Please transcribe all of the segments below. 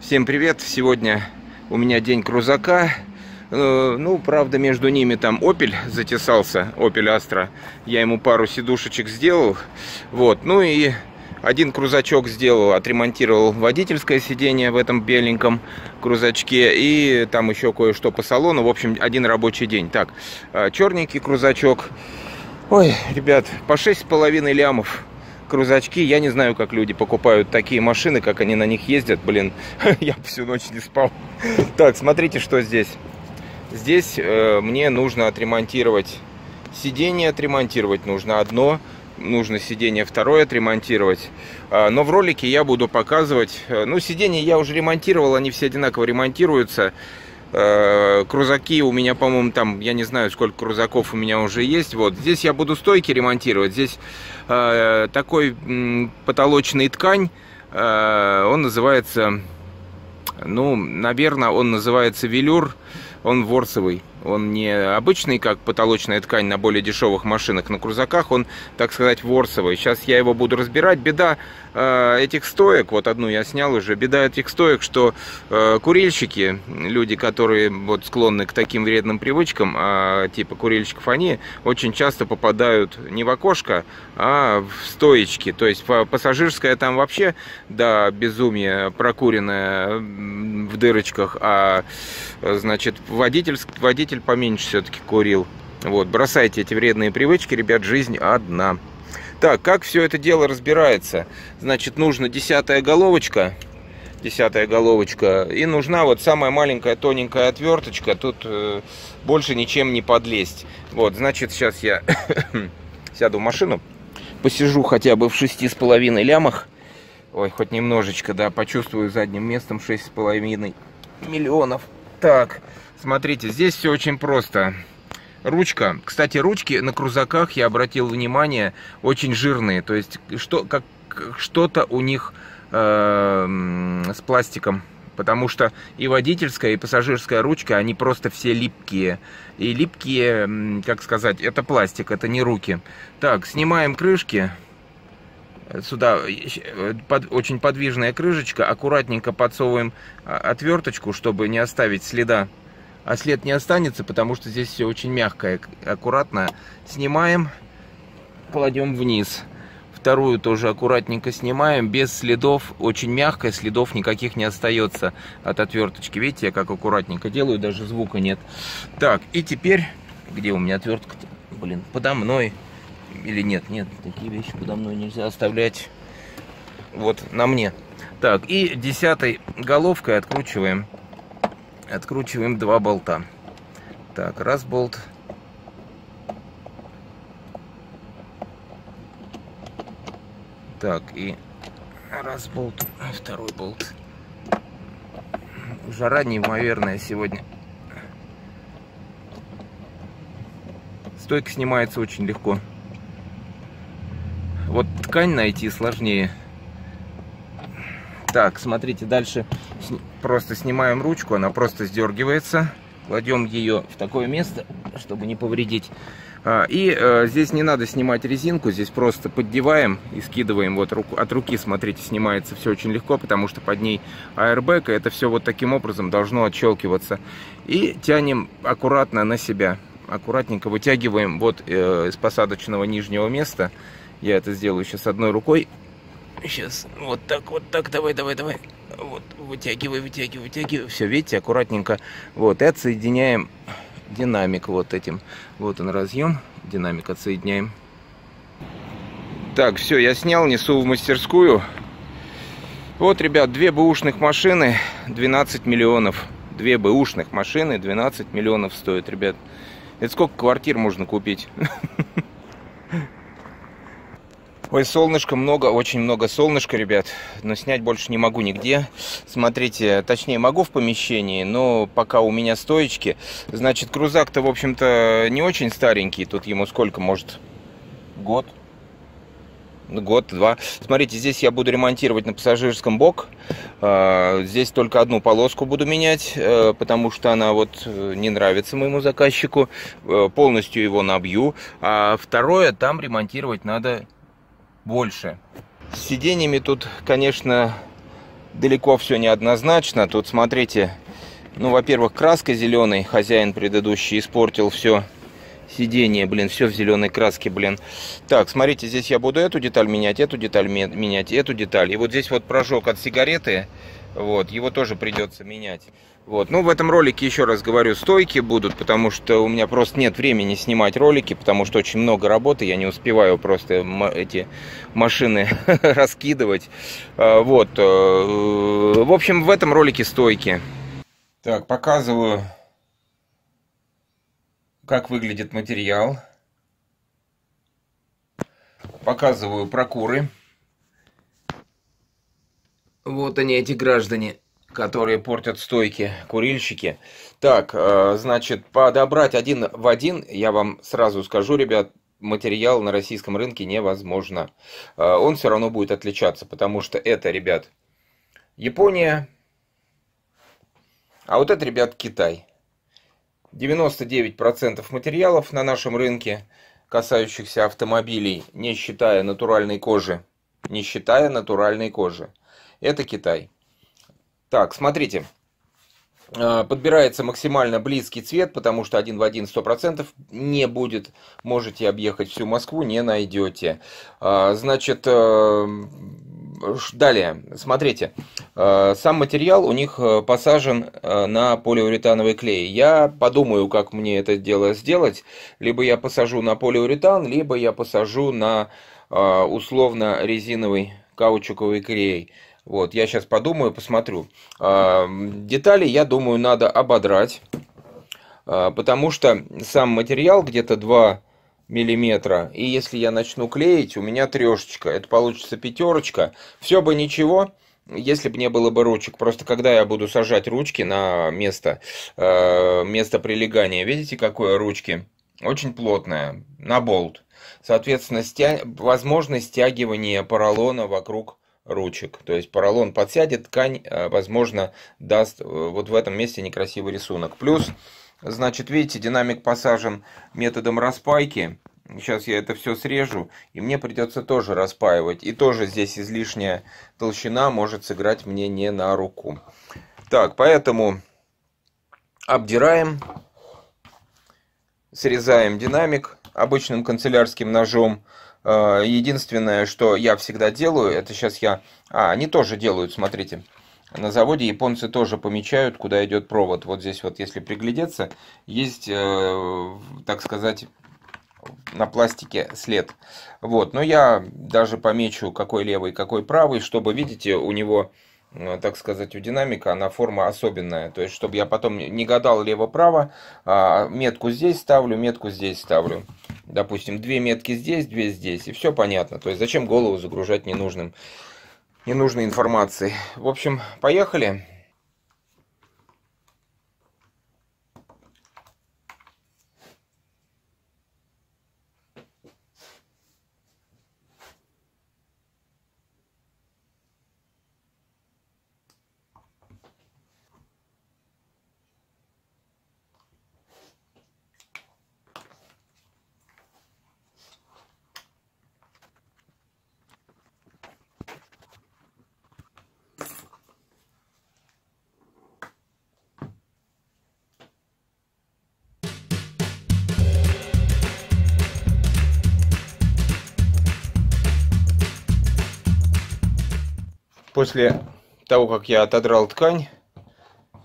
Всем привет! Сегодня у меня день крузака. Э, ну, правда, между ними там Opel затесался, Opel Astra. Я ему пару сидушечек сделал. Вот, ну и один крузачок сделал, отремонтировал водительское сиденье в этом беленьком крузачке. И там еще кое-что по салону. В общем, один рабочий день. Так, э, черненький крузачок. Ой, ребят, по 6,5 лямов крузачки. Я не знаю, как люди покупают такие машины, как они на них ездят. Блин, я всю ночь не спал. Так, смотрите, что здесь. Здесь э, мне нужно отремонтировать сиденье, отремонтировать нужно одно, нужно сиденье второе отремонтировать. А, но в ролике я буду показывать, э, ну, сиденье я уже ремонтировал, они все одинаково ремонтируются. Э, крузаки у меня, по-моему, там, я не знаю, сколько крузаков у меня уже есть. Вот здесь я буду стойки ремонтировать. Здесь э, такой э, потолочный ткань, э, он называется, ну, наверное, он называется велюр, он ворсовый. Он не обычный, как потолочная ткань на более дешевых машинах, на крузаках, он, так сказать, ворсовый. Сейчас я его буду разбирать. Беда э, этих стоек, вот одну я снял уже, беда этих стоек, что э, курильщики, люди, которые вот склонны к таким вредным привычкам, а, типа курильщиков они, очень часто попадают не в окошко, а в стоечки. То есть пассажирская там вообще, да, безумия прокуренная в дырочках, а, значит, водительская, водитель куритель поменьше все-таки курил. Вот, бросайте эти вредные привычки, ребят, жизнь одна. Так, как все это дело разбирается? Значит, нужна десятая головочка, десятая головочка, и нужна вот самая маленькая тоненькая отверточка, тут э, больше ничем не подлезть. Вот, значит, сейчас я сяду в машину, посижу хотя бы в шести с половиной лямах, ой, хоть немножечко, да, почувствую задним местом шесть с половиной миллионов. Так, смотрите, здесь все очень просто. Ручка. Кстати, ручки на крузаках, я обратил внимание, очень жирные. То есть что, как, что-то у них э, с пластиком. Потому что и водительская, и пассажирская ручка, они просто все липкие. И липкие, как сказать, это пластик, это не руки. Так, снимаем крышки сюда э, под, очень подвижная крышечка, аккуратненько подсовываем а, отверточку, чтобы не оставить следа. А след не останется, потому что здесь все очень мягкое. Аккуратно снимаем, кладем вниз. Вторую тоже аккуратненько снимаем, без следов, очень мягко, следов никаких не остается от отверточки. Видите, я как аккуратненько делаю, даже звука нет. Так, и теперь, где у меня отвертка -то? Блин, подо мной. Или нет, нет, такие вещи подо мной нельзя оставлять. Вот, на мне. Так, и десятой головкой откручиваем. Откручиваем два болта. Так, раз болт. Так, и раз болт, второй болт. Жара неимоверная сегодня. Стойка снимается очень легко. Вот ткань найти сложнее. Так, смотрите, дальше просто снимаем ручку, она просто сдергивается. Кладем ее в такое место, чтобы не повредить. А, и э, здесь не надо снимать резинку, здесь просто поддеваем и скидываем. Вот от руки, смотрите, снимается все очень легко, потому что под ней аэрбэк, и это все вот таким образом должно отщелкиваться. И тянем аккуратно на себя, аккуратненько вытягиваем вот э, из посадочного нижнего места я это сделаю сейчас одной рукой. Сейчас вот так, вот так, давай, давай, давай. Вот, вытягивай, вытягивай, вытягивай. Все, видите, аккуратненько. Вот, и отсоединяем динамик вот этим. Вот он разъем, динамик отсоединяем. Так, все, я снял, несу в мастерскую. Вот, ребят, две бэушных машины, 12 миллионов. Две бэушных машины, 12 миллионов стоят, ребят. Это сколько квартир можно купить? Ой, солнышко много, очень много солнышка, ребят. Но снять больше не могу нигде. Смотрите, точнее могу в помещении, но пока у меня стоечки. Значит, крузак-то, в общем-то, не очень старенький. Тут ему сколько, может, год? год-два. Смотрите, здесь я буду ремонтировать на пассажирском бок. А, здесь только одну полоску буду менять, э, потому что она вот э, не нравится моему заказчику. Э, полностью его набью. А второе, там ремонтировать надо больше. С сиденьями тут, конечно, далеко все неоднозначно. Тут, смотрите, ну, во-первых, краска зеленый. Хозяин предыдущий испортил все сиденье, блин, все в зеленой краске, блин. Так, смотрите, здесь я буду эту деталь менять, эту деталь менять, эту деталь. И вот здесь вот прожог от сигареты, вот, его тоже придется менять. Вот. Ну, в этом ролике, еще раз говорю, стойки будут, потому что у меня просто нет времени снимать ролики, потому что очень много работы, я не успеваю просто эти машины раскидывать. А, вот. Э, в общем, в этом ролике стойки. Так, показываю, как выглядит материал. Показываю прокуры. Вот они, эти граждане которые портят стойки курильщики. Так, э, значит, подобрать один в один, я вам сразу скажу, ребят, материал на российском рынке невозможно. Э, он все равно будет отличаться, потому что это, ребят, Япония, а вот это, ребят, Китай. 99% материалов на нашем рынке, касающихся автомобилей, не считая натуральной кожи, не считая натуральной кожи, это Китай. Так, смотрите. Э, подбирается максимально близкий цвет, потому что один в один сто процентов не будет. Можете объехать всю Москву, не найдете. Э, значит, э, далее, смотрите, сам материал у них посажен на полиуретановый клей. Я подумаю, как мне это дело сделать. Либо я посажу на полиуретан, либо я посажу на условно резиновый каучуковый клей. Вот, я сейчас подумаю, посмотрю. Детали, я думаю, надо ободрать, а, потому что сам материал где-то 2 миллиметра, и если я начну клеить, у меня трешечка, это получится пятерочка. Все бы ничего, если бы не было бы ручек. Просто когда я буду сажать ручки на место, а, место прилегания, видите, какое ручки? Очень плотное, на болт. Соответственно, стя... возможно стягивание поролона вокруг ручек. То есть поролон подсядет, ткань, э, возможно, даст э, вот в этом месте некрасивый рисунок. Плюс, значит, видите, динамик посажен методом распайки. Сейчас я это все срежу, и мне придется тоже распаивать. И тоже здесь излишняя толщина может сыграть мне не на руку. Так, поэтому обдираем, срезаем динамик обычным канцелярским ножом. Э, единственное, что я всегда делаю, это сейчас я... А, они тоже делают, смотрите. На заводе японцы тоже помечают, куда идет провод. Вот здесь вот, если приглядеться, есть, э, так сказать, на пластике след. Вот, но я даже помечу, какой левый, какой правый, чтобы, видите, у него Э, так сказать, у динамика, она форма особенная. То есть, чтобы я потом не гадал лево-право, а, метку здесь ставлю, метку здесь ставлю. Допустим, две метки здесь, две здесь, и все понятно. То есть, зачем голову загружать ненужным, ненужной информацией. В общем, поехали. после того, как я отодрал ткань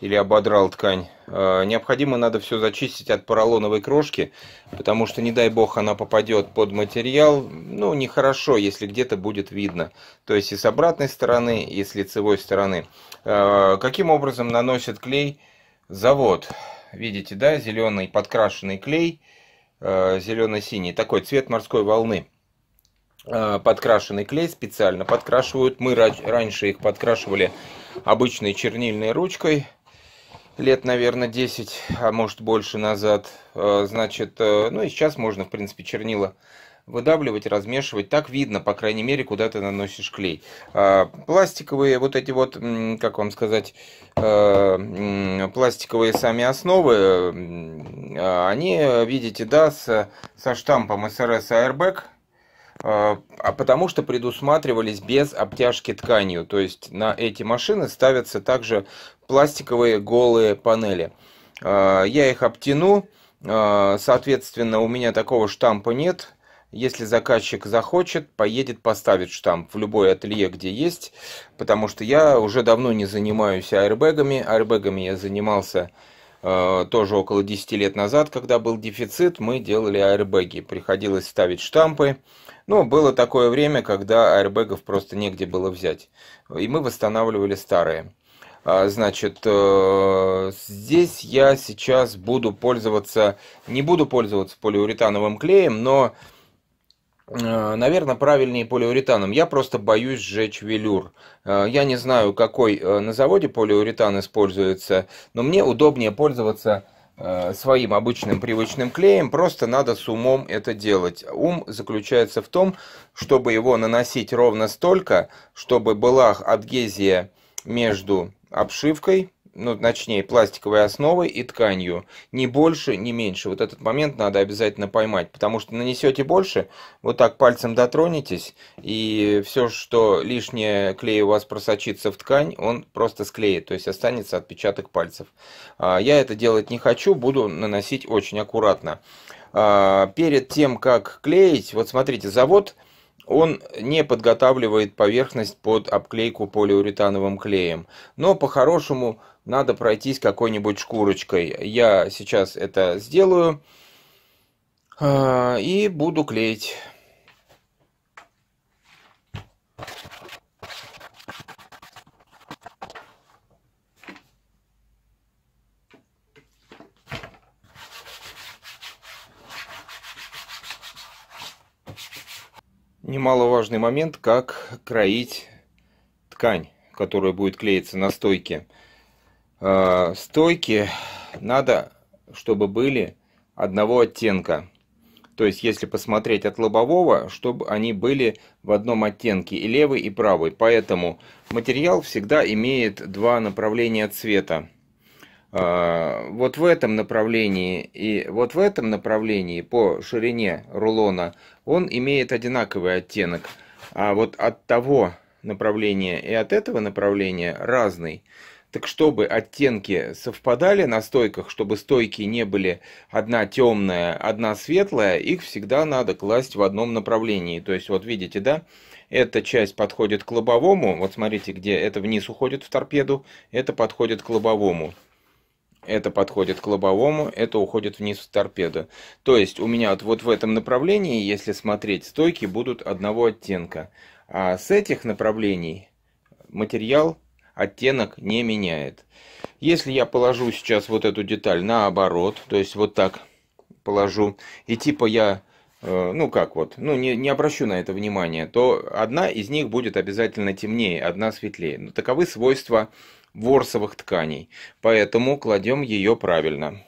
или ободрал ткань, э, необходимо надо все зачистить от поролоновой крошки, потому что, не дай бог, она попадет под материал. Ну, нехорошо, если где-то будет видно. То есть и с обратной стороны, и с лицевой стороны. Э, каким образом наносит клей завод? Видите, да, зеленый подкрашенный клей, э, зелено-синий, такой цвет морской волны. Э, подкрашенный клей специально подкрашивают. Мы раньше их подкрашивали обычной чернильной ручкой лет, наверное, 10, а может больше назад. Э, значит, э, ну и сейчас можно, в принципе, чернила выдавливать, размешивать. Так видно, по крайней мере, куда ты наносишь клей. А, пластиковые вот эти вот, как вам сказать, пластиковые сами основы, а они, видите, да, со штампом SRS Airbag – а, а потому что предусматривались без обтяжки тканью. То есть на эти машины ставятся также пластиковые голые панели. А, я их обтяну, а, соответственно, у меня такого штампа нет. Если заказчик захочет, поедет поставить штамп в любое ателье, где есть, потому что я уже давно не занимаюсь аэрбэгами. Аэрбэгами я занимался Э, тоже около 10 лет назад, когда был дефицит, мы делали аэрбэги. Приходилось ставить штампы. но ну, было такое время, когда аэрбэгов просто негде было взять. И мы восстанавливали старые. А, значит, э, здесь я сейчас буду пользоваться, не буду пользоваться полиуретановым клеем, но Э, Наверное, правильнее полиуретаном. Я просто боюсь сжечь велюр. Э, я не знаю, какой э, на заводе полиуретан используется, но мне удобнее пользоваться своим обычным привычным клеем, просто надо с умом это делать. Ум заключается в том, чтобы его наносить ровно столько, чтобы была адгезия между обшивкой ну, точнее, пластиковой основой и тканью. Не больше, не меньше. Вот этот момент надо обязательно поймать, потому что нанесете больше, вот так пальцем дотронетесь, и все, что лишнее клей у вас просочится в ткань, он просто склеит, то есть останется отпечаток пальцев. А, я это делать не хочу, буду наносить очень аккуратно. А, перед тем, как клеить, вот смотрите, завод он не подготавливает поверхность под обклейку полиуретановым клеем. Но по-хорошему надо пройтись какой-нибудь шкурочкой. Я сейчас это сделаю а, и буду клеить. немаловажный момент, как кроить ткань, которая будет клеиться на стойке. А, стойки надо, чтобы были одного оттенка. То есть, если посмотреть от лобового, чтобы они были в одном оттенке, и левый, и правый. Поэтому материал всегда имеет два направления цвета. А, вот в этом направлении и вот в этом направлении по ширине рулона он имеет одинаковый оттенок, а вот от того направления и от этого направления разный. Так чтобы оттенки совпадали на стойках, чтобы стойки не были одна темная, одна светлая, их всегда надо класть в одном направлении. То есть вот видите, да, эта часть подходит к лобовому, вот смотрите, где это вниз уходит в торпеду, это подходит к лобовому это подходит к лобовому, это уходит вниз в торпеду. То есть у меня вот, вот в этом направлении, если смотреть, стойки будут одного оттенка. А с этих направлений материал оттенок не меняет. Если я положу сейчас вот эту деталь наоборот, то есть вот так положу, и типа я, э, ну как вот, ну не, не обращу на это внимания, то одна из них будет обязательно темнее, одна светлее. Но ну, таковы свойства ворсовых тканей, поэтому кладем ее правильно.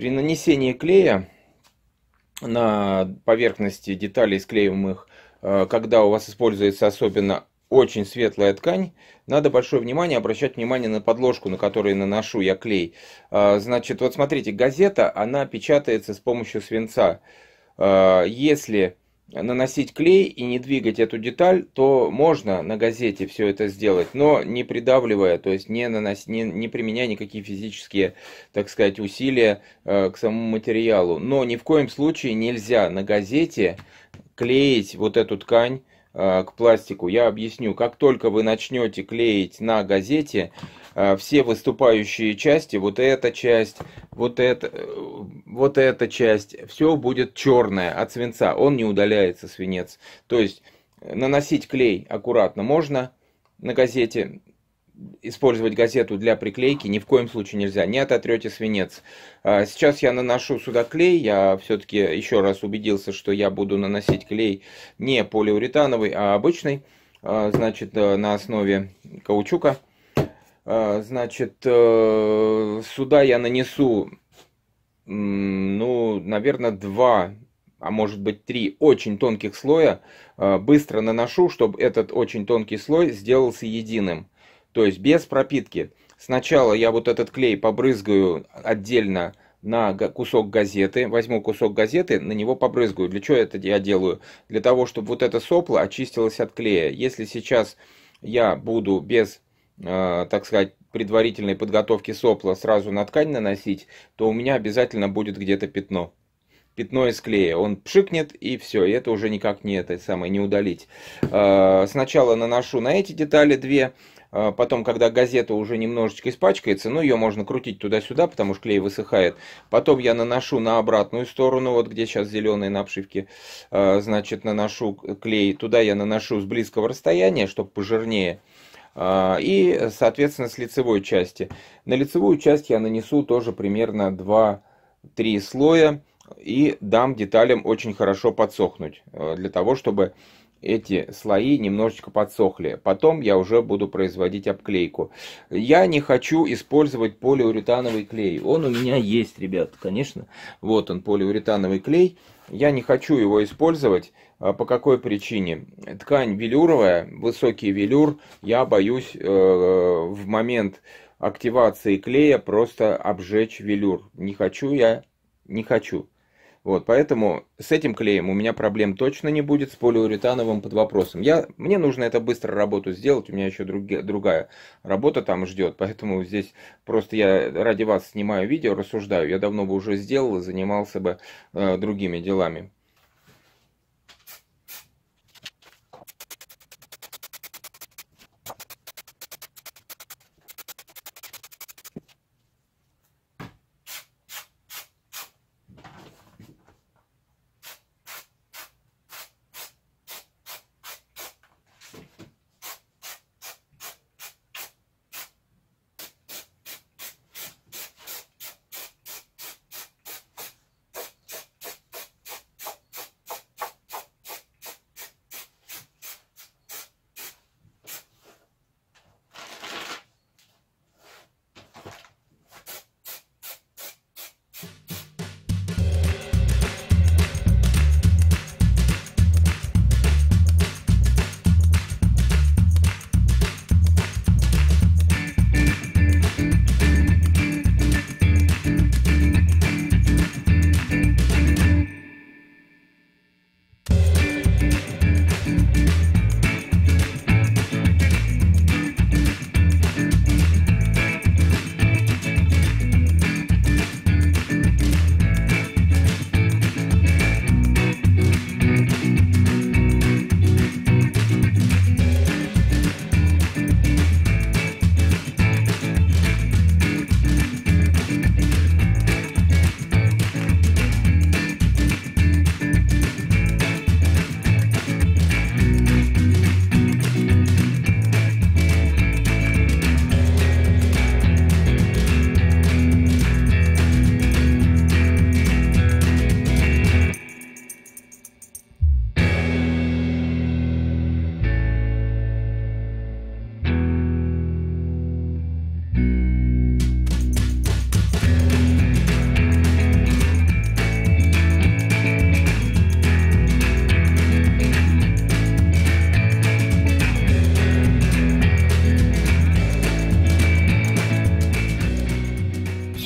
При нанесении клея на поверхности деталей склеиваемых, э, когда у вас используется особенно очень светлая ткань, надо большое внимание обращать внимание на подложку, на которой наношу я клей. Э, значит, вот смотрите, газета, она печатается с помощью свинца. Э, если наносить клей и не двигать эту деталь, то можно на газете все это сделать, но не придавливая, то есть не, нанос... не, не применяя никакие физические, так сказать, усилия э, к самому материалу. Но ни в коем случае нельзя на газете клеить вот эту ткань Э, к пластику. Я объясню, как только вы начнете клеить на газете э, все выступающие части, вот эта часть, вот это, э, вот эта часть, все будет черное от свинца, он не удаляется, свинец. То есть наносить клей аккуратно можно на газете, использовать газету для приклейки ни в коем случае нельзя, не ототрете свинец. А, сейчас я наношу сюда клей, я все-таки еще раз убедился, что я буду наносить клей не полиуретановый, а обычный, а, значит, э, на основе каучука. А, значит, э, сюда я нанесу, ну, наверное, два а может быть три очень тонких слоя, быстро наношу, чтобы этот очень тонкий слой сделался единым то есть без пропитки. Сначала я вот этот клей побрызгаю отдельно на кусок газеты, возьму кусок газеты, на него побрызгаю. Для чего это я делаю? Для того, чтобы вот это сопло очистилось от клея. Если сейчас я буду без, э, так сказать, предварительной подготовки сопла сразу на ткань наносить, то у меня обязательно будет где-то пятно. Пятно из клея. Он пшикнет и все. И это уже никак не это самое не удалить. Э, сначала наношу на эти детали две а, потом, когда газета уже немножечко испачкается, ну, ее можно крутить туда-сюда, потому что клей высыхает. Потом я наношу на обратную сторону, вот где сейчас зеленые на обшивке, а, значит, наношу клей. Туда я наношу с близкого расстояния, чтобы пожирнее. А, и, соответственно, с лицевой части. На лицевую часть я нанесу тоже примерно 2-3 слоя и дам деталям очень хорошо подсохнуть, для того, чтобы эти слои немножечко подсохли. Потом я уже буду производить обклейку. Я не хочу использовать полиуретановый клей. Он у меня есть, ребят, конечно. Вот он, полиуретановый клей. Я не хочу его использовать. А по какой причине? Ткань велюровая, высокий велюр. Я боюсь э, в момент активации клея просто обжечь велюр. Не хочу я, не хочу. Вот, поэтому с этим клеем у меня проблем точно не будет, с полиуретановым под вопросом. Я, мне нужно это быстро работу сделать, у меня еще друг, другая работа там ждет, поэтому здесь просто я ради вас снимаю видео, рассуждаю. Я давно бы уже сделал и занимался бы э, другими делами.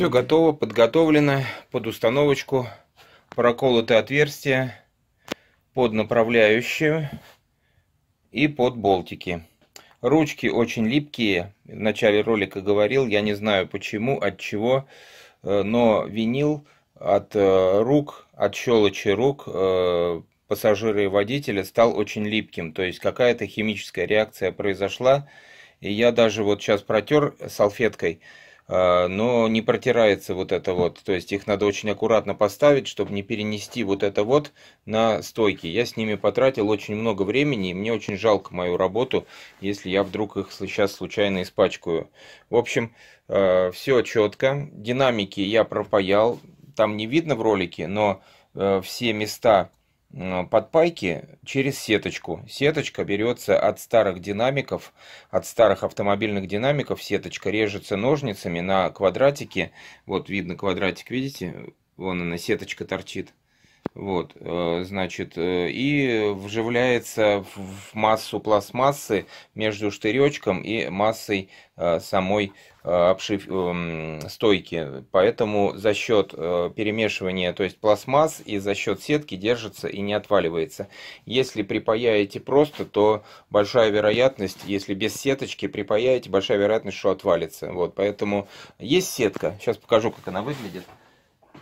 Все готово, подготовлено под установочку. Проколоты отверстия под направляющую и под болтики. Ручки очень липкие. В начале ролика говорил, я не знаю почему, от чего, э, но винил от э, рук, от щелочи рук э, пассажира и водителя стал очень липким. То есть какая-то химическая реакция произошла. И я даже вот сейчас протер салфеткой, а, но не протирается вот это вот. То есть их надо очень аккуратно поставить, чтобы не перенести вот это вот на стойки. Я с ними потратил очень много времени, и мне очень жалко мою работу, если я вдруг их сейчас случайно испачкаю. В общем, а, все четко. Динамики я пропаял. Там не видно в ролике, но а, все места Э, подпайки через сеточку. Сеточка берется от старых динамиков, от старых автомобильных динамиков. Сеточка режется ножницами на квадратике. Вот видно квадратик, видите? Вон она, сеточка торчит. Вот, э, значит, э, и вживляется в массу пластмассы между штыречком и массой э, самой обшив... Эм, стойки. Поэтому за счет перемешивания, то есть пластмасс, и за счет сетки держится и не отваливается. Если припаяете просто, то большая вероятность, если без сеточки припаяете, большая вероятность, что отвалится. Вот, поэтому есть сетка. Сейчас покажу, как она выглядит.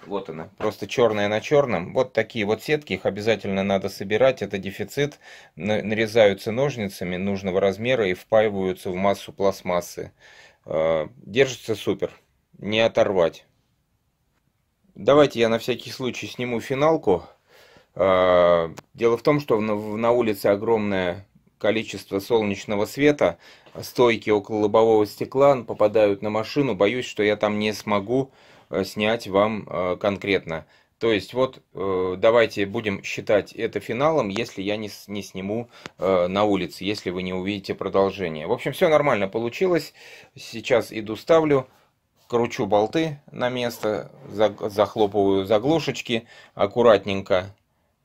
Вот она, просто черная на черном. Вот такие вот сетки, их обязательно надо собирать, это дефицит. Нарезаются ножницами нужного размера и впаиваются в массу пластмассы. А, держится супер, не оторвать. Давайте я на всякий случай сниму финалку. А, дело в том, что на улице огромное количество солнечного света, стойки около лобового стекла попадают на машину. Боюсь, что я там не смогу Э, снять вам э, конкретно. То есть вот э, давайте будем считать это финалом, если я не, не сниму на улице, если вы не увидите продолжение. В общем, все нормально получилось. Сейчас иду ставлю кручу болты на место, захлопываю заглушечки аккуратненько.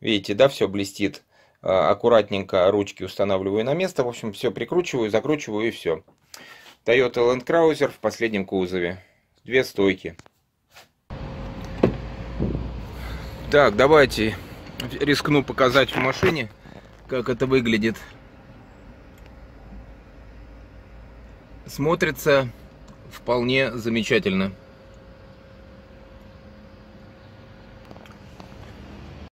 Видите, да, все блестит. Аккуратненько ручки устанавливаю на место. В общем, все прикручиваю, закручиваю и все. Toyota Land Cruiser в последнем кузове. Две стойки. Так, давайте рискну показать в машине, как это выглядит. Смотрится вполне замечательно.